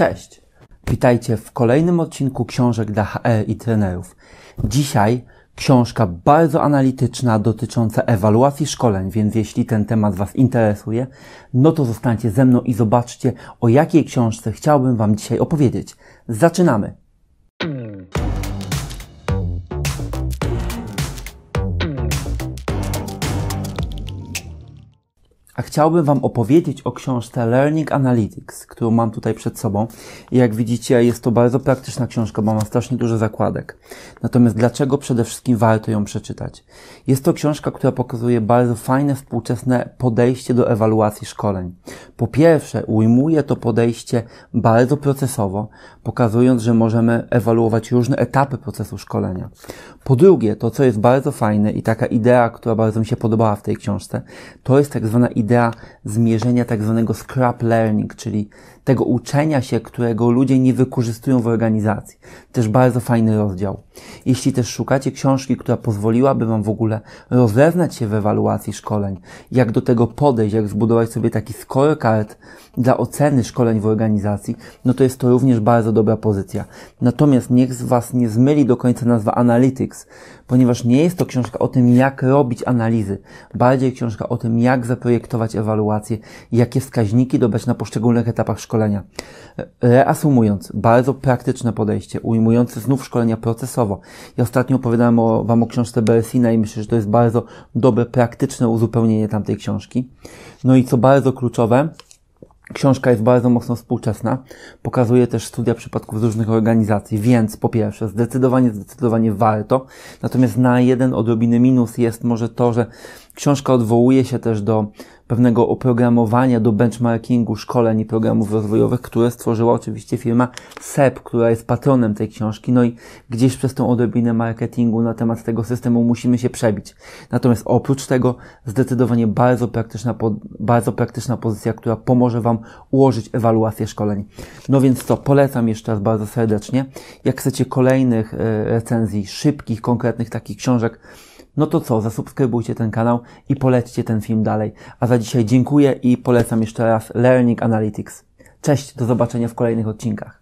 Cześć! Witajcie w kolejnym odcinku książek dla HR e i trenerów. Dzisiaj książka bardzo analityczna dotycząca ewaluacji szkoleń, więc jeśli ten temat Was interesuje, no to zostańcie ze mną i zobaczcie o jakiej książce chciałbym Wam dzisiaj opowiedzieć. Zaczynamy! a chciałbym Wam opowiedzieć o książce Learning Analytics, którą mam tutaj przed sobą. I jak widzicie, jest to bardzo praktyczna książka, bo ma strasznie dużo zakładek. Natomiast dlaczego przede wszystkim warto ją przeczytać? Jest to książka, która pokazuje bardzo fajne, współczesne podejście do ewaluacji szkoleń. Po pierwsze, ujmuje to podejście bardzo procesowo, pokazując, że możemy ewaluować różne etapy procesu szkolenia. Po drugie, to co jest bardzo fajne i taka idea, która bardzo mi się podobała w tej książce, to jest tak zwana idea idea zmierzenia tak zwanego scrap learning, czyli tego uczenia się, którego ludzie nie wykorzystują w organizacji. Też bardzo fajny rozdział. Jeśli też szukacie książki, która pozwoliłaby Wam w ogóle rozeznać się w ewaluacji szkoleń, jak do tego podejść, jak zbudować sobie taki scorecard dla oceny szkoleń w organizacji, no to jest to również bardzo dobra pozycja. Natomiast niech z Was nie zmyli do końca nazwa Analytics, ponieważ nie jest to książka o tym, jak robić analizy, bardziej książka o tym, jak zaprojektować stosować ewaluacje jakie wskaźniki dobrać na poszczególnych etapach szkolenia. Reasumując, bardzo praktyczne podejście, ujmujące znów szkolenia procesowo. Ja ostatnio opowiadałem o, Wam o książce Beresina i myślę, że to jest bardzo dobre, praktyczne uzupełnienie tamtej książki. No i co bardzo kluczowe, Książka jest bardzo mocno współczesna, pokazuje też studia przypadków z różnych organizacji, więc po pierwsze, zdecydowanie, zdecydowanie warto. Natomiast na jeden odrobiny minus jest może to, że książka odwołuje się też do pewnego oprogramowania do benchmarkingu szkoleń i programów rozwojowych, które stworzyła oczywiście firma SEP, która jest patronem tej książki, no i gdzieś przez tą odrobinę marketingu na temat tego systemu musimy się przebić. Natomiast oprócz tego zdecydowanie bardzo praktyczna, bardzo praktyczna pozycja, która pomoże Wam ułożyć ewaluację szkoleń. No więc to polecam jeszcze raz bardzo serdecznie. Jak chcecie kolejnych e, recenzji, szybkich, konkretnych takich książek, no to co, zasubskrybujcie ten kanał i polećcie ten film dalej. A za dzisiaj dziękuję i polecam jeszcze raz Learning Analytics. Cześć, do zobaczenia w kolejnych odcinkach.